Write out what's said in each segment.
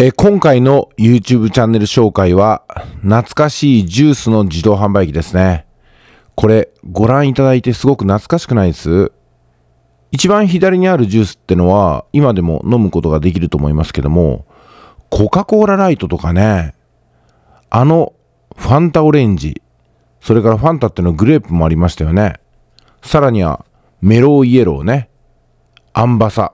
え今回の YouTube チャンネル紹介は、懐かしいジュースの自動販売機ですね。これ、ご覧いただいてすごく懐かしくないです一番左にあるジュースってのは、今でも飲むことができると思いますけども、コカ・コーラライトとかね、あの、ファンタオレンジ、それからファンタってのグレープもありましたよね。さらには、メローイエローね、アンバサ、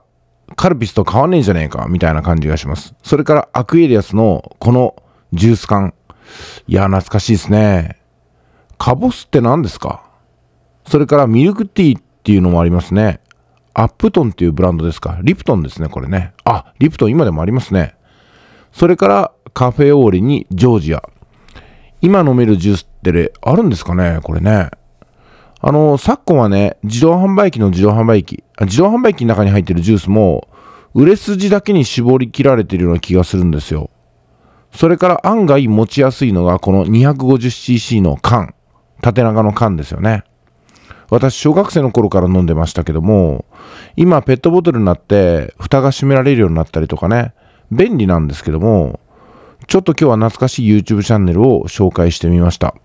カルピスと変わんねえじゃねえか、みたいな感じがします。それからアクエリアスのこのジュース缶。いや、懐かしいですね。カボスって何ですかそれからミルクティーっていうのもありますね。アップトンっていうブランドですか。リプトンですね、これね。あ、リプトン今でもありますね。それからカフェオーリにジョージア。今飲めるジュースってあるんですかねこれね。あの、昨今はね、自動販売機の自動販売機、自動販売機の中に入ってるジュースも、売れ筋だけに絞り切られてるような気がするんですよ。それから案外持ちやすいのが、この 250cc の缶、縦長の缶ですよね。私、小学生の頃から飲んでましたけども、今、ペットボトルになって、蓋が閉められるようになったりとかね、便利なんですけども、ちょっと今日は懐かしい YouTube チャンネルを紹介してみました。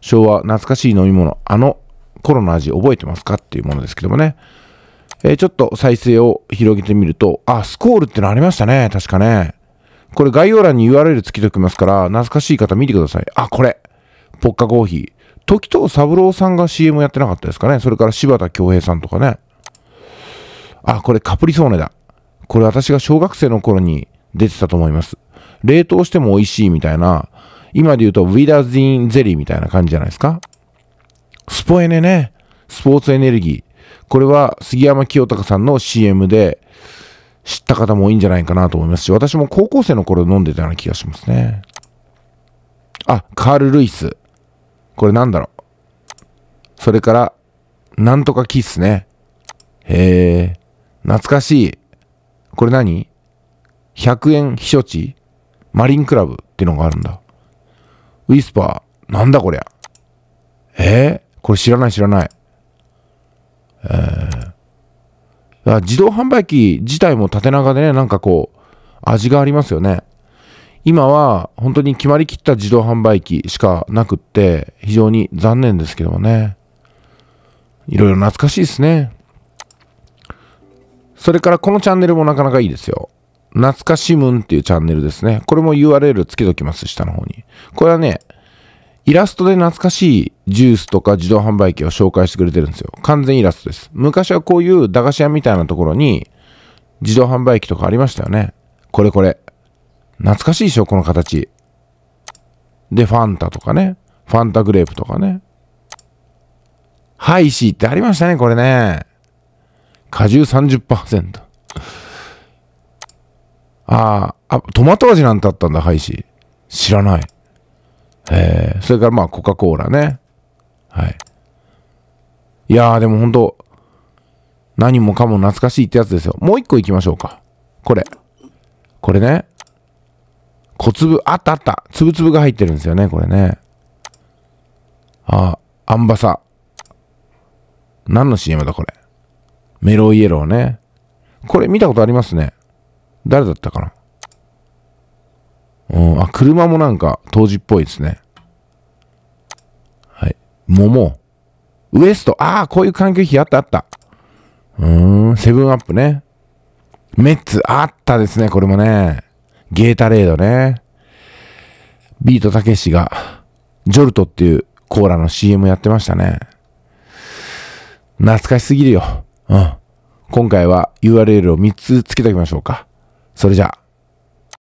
昭和懐かしい飲み物、あのコロの味覚えてますかっていうものですけどもね。えー、ちょっと再生を広げてみると、あ、スコールってのありましたね。確かね。これ概要欄に URL つけておきますから、懐かしい方見てください。あ、これ。ポッカコーヒー。時藤三郎さんが CM やってなかったですかね。それから柴田恭平さんとかね。あ、これカプリソーネだ。これ私が小学生の頃に出てたと思います。冷凍しても美味しいみたいな、今で言うとウィダーズインゼリーみたいな感じじゃないですか。スポエネね。スポーツエネルギー。これは杉山清隆さんの CM で知った方も多いんじゃないかなと思いますし、私も高校生の頃飲んでたような気がしますね。あ、カール・ルイス。これなんだろう。それから、なんとかキッスね。へえ、懐かしい。これ何 ?100 円避暑地マリンクラブってのがあるんだ。ウィスパー、なんだこりゃ。えこれ知らない知らない。えー、自動販売機自体も縦長でね、なんかこう、味がありますよね。今は本当に決まりきった自動販売機しかなくって、非常に残念ですけどもね。いろいろ懐かしいですね。それからこのチャンネルもなかなかいいですよ。懐かしむんっていうチャンネルですね。これも URL つけときます、下の方に。これはね、イラストで懐かしいジュースとか自動販売機を紹介してくれてるんですよ。完全イラストです。昔はこういう駄菓子屋みたいなところに自動販売機とかありましたよね。これこれ。懐かしいでしょこの形。で、ファンタとかね。ファンタグレープとかね。ハイシーってありましたね、これね。果汁30%。ああ、あ、トマト味なんてあったんだ、ハイシー。知らない。えー、それからまあコカ・コーラね。はい。いやーでもほんと、何もかも懐かしいってやつですよ。もう一個行きましょうか。これ。これね。小粒、あったあった。粒々が入ってるんですよね、これね。あ、アンバサ。何の CM だ、これ。メロイエローね。これ見たことありますね。誰だったかなうん、あ、車もなんか当時っぽいですね。はい。桃。ウエスト。ああ、こういう環境費あったあった。うーん、セブンアップね。メッツ、あったですね、これもね。ゲータレードね。ビートたけしが、ジョルトっていうコーラの CM やってましたね。懐かしすぎるよ。うん。今回は URL を3つつけておきましょうか。それじゃあ。